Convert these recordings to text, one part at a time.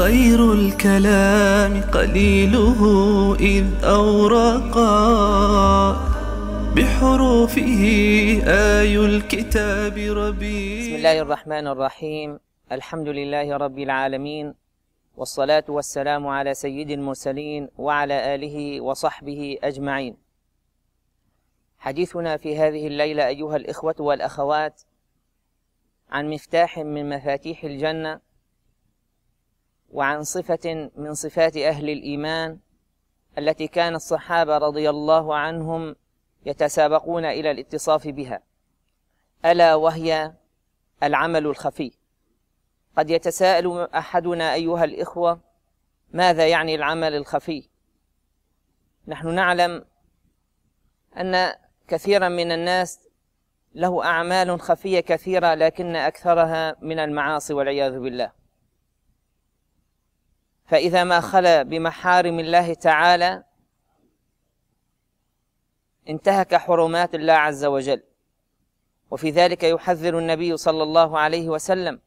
خير الكلام قليله إذ أورقا بحروفه آي الكتاب ربي بسم الله الرحمن الرحيم الحمد لله رب العالمين والصلاة والسلام على سيد المرسلين وعلى آله وصحبه أجمعين حديثنا في هذه الليلة أيها الإخوة والأخوات عن مفتاح من مفاتيح الجنة وعن صفة من صفات أهل الإيمان التي كان الصحابة رضي الله عنهم يتسابقون إلى الاتصاف بها ألا وهي العمل الخفي قد يتساءل أحدنا أيها الإخوة ماذا يعني العمل الخفي نحن نعلم أن كثيرا من الناس له أعمال خفية كثيرة لكن أكثرها من المعاصي والعياذ بالله فإذا ما خلا بمحارم الله تعالى انتهك حرمات الله عز وجل وفي ذلك يحذر النبي صلى الله عليه وسلم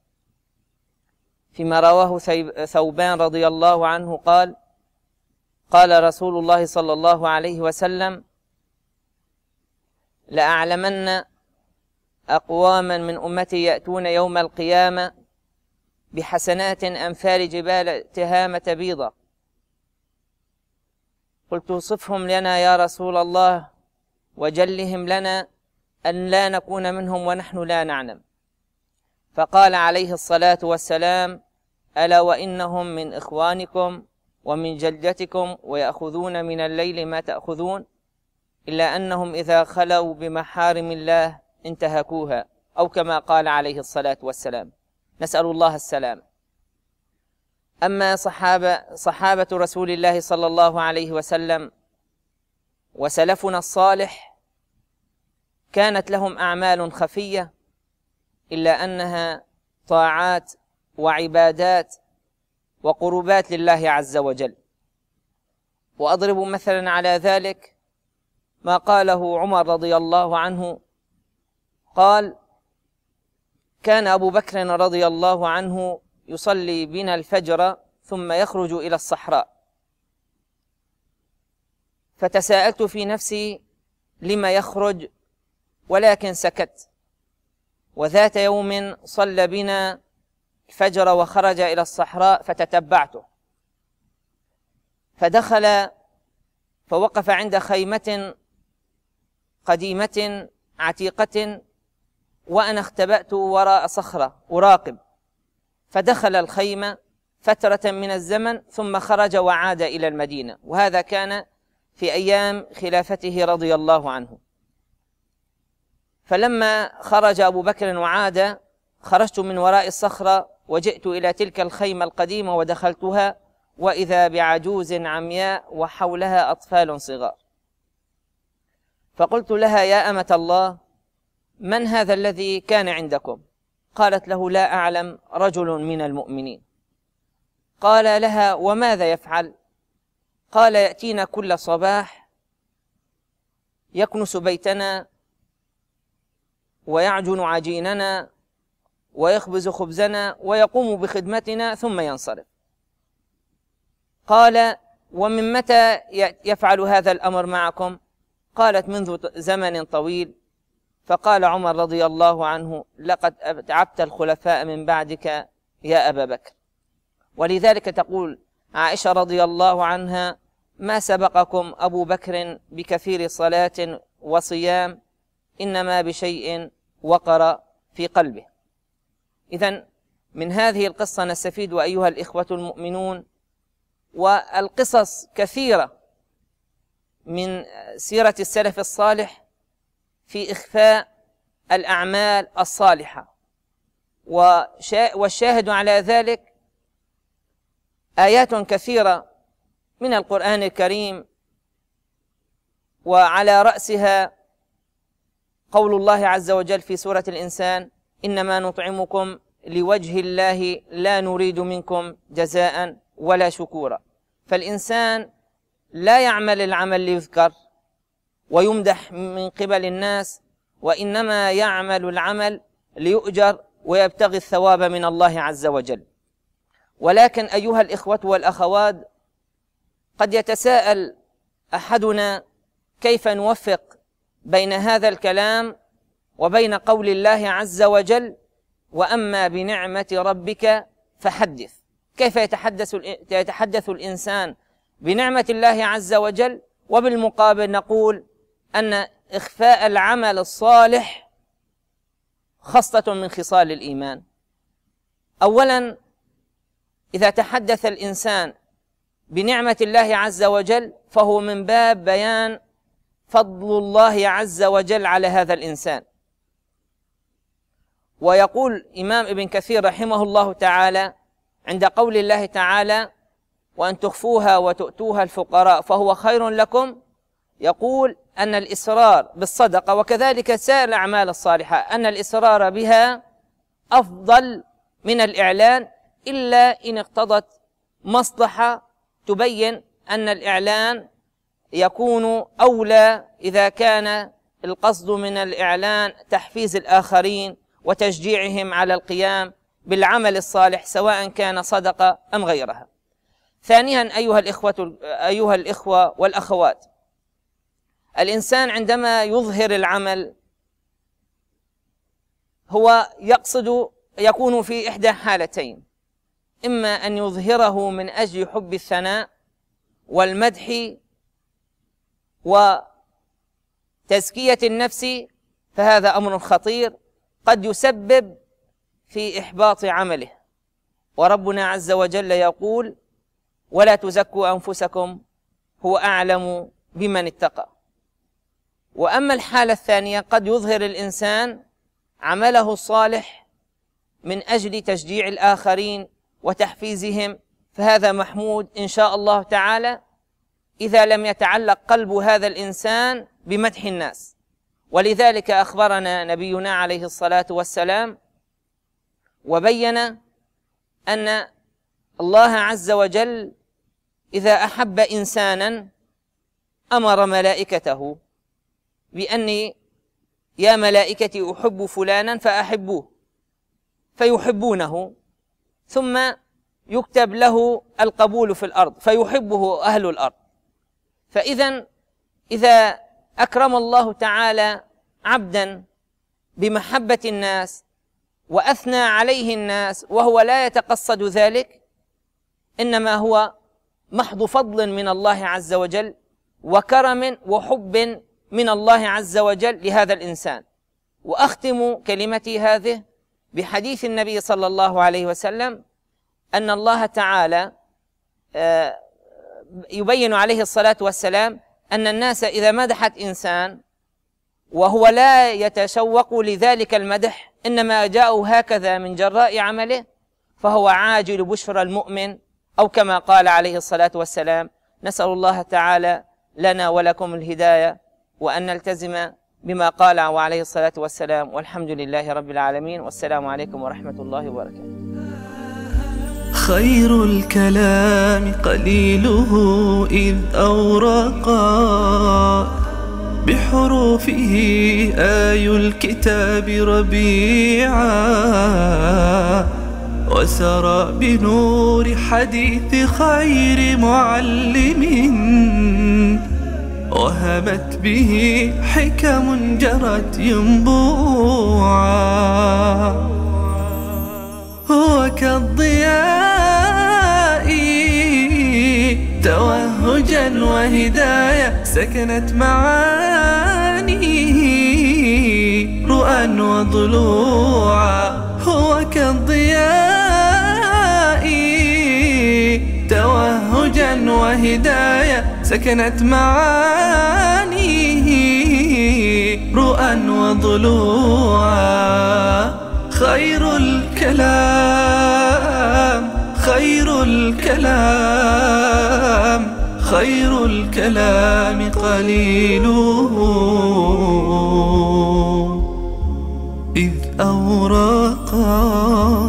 فيما رواه ثوبان رضي الله عنه قال قال رسول الله صلى الله عليه وسلم لأعلمن أقواما من أمتي يأتون يوم القيامة بحسنات أمثال جبال تهامة بيضة قلت صفهم لنا يا رسول الله وجلهم لنا أن لا نكون منهم ونحن لا نعلم فقال عليه الصلاة والسلام ألا وإنهم من إخوانكم ومن جلدتكم ويأخذون من الليل ما تأخذون إلا أنهم إذا خلوا بمحارم الله انتهكوها أو كما قال عليه الصلاة والسلام نسأل الله السلام أما صحابة, صحابة رسول الله صلى الله عليه وسلم وسلفنا الصالح كانت لهم أعمال خفية إلا أنها طاعات وعبادات وقربات لله عز وجل وأضرب مثلا على ذلك ما قاله عمر رضي الله عنه قال كان أبو بكر رضي الله عنه يصلي بنا الفجر ثم يخرج إلى الصحراء فتساءلت في نفسي لما يخرج ولكن سكت وذات يوم صلى بنا الفجر وخرج إلى الصحراء فتتبعته فدخل فوقف عند خيمة قديمة عتيقة وأنا اختبأت وراء صخرة أراقب فدخل الخيمة فترة من الزمن ثم خرج وعاد إلى المدينة وهذا كان في أيام خلافته رضي الله عنه فلما خرج أبو بكر وعاد خرجت من وراء الصخرة وجئت إلى تلك الخيمة القديمة ودخلتها وإذا بعجوز عمياء وحولها أطفال صغار فقلت لها يا أمة الله من هذا الذي كان عندكم قالت له لا اعلم رجل من المؤمنين قال لها وماذا يفعل قال ياتينا كل صباح يكنس بيتنا ويعجن عجيننا ويخبز خبزنا ويقوم بخدمتنا ثم ينصرف قال ومن متى يفعل هذا الامر معكم قالت منذ زمن طويل فقال عمر رضي الله عنه لقد أتعبت الخلفاء من بعدك يا أبا بكر ولذلك تقول عائشة رضي الله عنها ما سبقكم أبو بكر بكثير صلاة وصيام إنما بشيء وقر في قلبه إذا من هذه القصة نستفيد أيها الإخوة المؤمنون والقصص كثيرة من سيرة السلف الصالح في إخفاء الأعمال الصالحة والشاهد على ذلك آيات كثيرة من القرآن الكريم وعلى رأسها قول الله عز وجل في سورة الإنسان إنما نطعمكم لوجه الله لا نريد منكم جزاء ولا شكورا فالإنسان لا يعمل العمل ليذكر ويمدح من قبل الناس وإنما يعمل العمل ليؤجر ويبتغي الثواب من الله عز وجل ولكن أيها الإخوة والأخوات قد يتساءل أحدنا كيف نوفق بين هذا الكلام وبين قول الله عز وجل وأما بنعمة ربك فحدث كيف يتحدث يتحدث الإنسان بنعمة الله عز وجل وبالمقابل نقول أن إخفاء العمل الصالح خاصة من خصال الإيمان أولا إذا تحدث الإنسان بنعمة الله عز وجل فهو من باب بيان فضل الله عز وجل على هذا الإنسان ويقول إمام ابن كثير رحمه الله تعالى عند قول الله تعالى وأن تخفوها وتؤتوها الفقراء فهو خير لكم يقول أن الإصرار بالصدقة وكذلك سائر الأعمال الصالحة أن الإصرار بها أفضل من الإعلان إلا إن اقتضت مصلحة تبين أن الإعلان يكون أولى إذا كان القصد من الإعلان تحفيز الآخرين وتشجيعهم على القيام بالعمل الصالح سواء كان صدقة أم غيرها ثانيا أيها الإخوة, أيها الإخوة والأخوات الانسان عندما يظهر العمل هو يقصد يكون في احدى حالتين اما ان يظهره من اجل حب الثناء والمدح وتزكيه النفس فهذا امر خطير قد يسبب في احباط عمله وربنا عز وجل يقول ولا تزكوا انفسكم هو اعلم بمن اتقى واما الحاله الثانيه قد يظهر الانسان عمله الصالح من اجل تشجيع الاخرين وتحفيزهم فهذا محمود ان شاء الله تعالى اذا لم يتعلق قلب هذا الانسان بمدح الناس ولذلك اخبرنا نبينا عليه الصلاه والسلام وبين ان الله عز وجل اذا احب انسانا امر ملائكته بأني يا ملائكتي أحب فلانا فأحبوه فيحبونه ثم يكتب له القبول في الأرض فيحبه أهل الأرض فإذا إذا أكرم الله تعالى عبدا بمحبة الناس وأثنى عليه الناس وهو لا يتقصد ذلك إنما هو محض فضل من الله عز وجل وكرم وحب من الله عز وجل لهذا الانسان واختم كلمتي هذه بحديث النبي صلى الله عليه وسلم ان الله تعالى آه، يبين عليه الصلاه والسلام ان الناس اذا مدحت انسان وهو لا يتشوق لذلك المدح انما جاءوا هكذا من جراء عمله فهو عاجل بشرى المؤمن او كما قال عليه الصلاه والسلام نسال الله تعالى لنا ولكم الهدايه وأن نلتزم بما قال وعليه الصلاة والسلام والحمد لله رب العالمين والسلام عليكم ورحمة الله وبركاته خير الكلام قليله إذ أورقا بحروفه آي الكتاب ربيعا وسرى بنور حديث خير معلم وهمت به حكم جرت ينبوعا هو كالضياء توهجا وهداية سكنت معانيه رؤى وضلوعا هو كالضياء توهجا وهداية سكنت معانيه رؤى وضلوعا خير الكلام خير الكلام خير الكلام قليله إذ أوراقا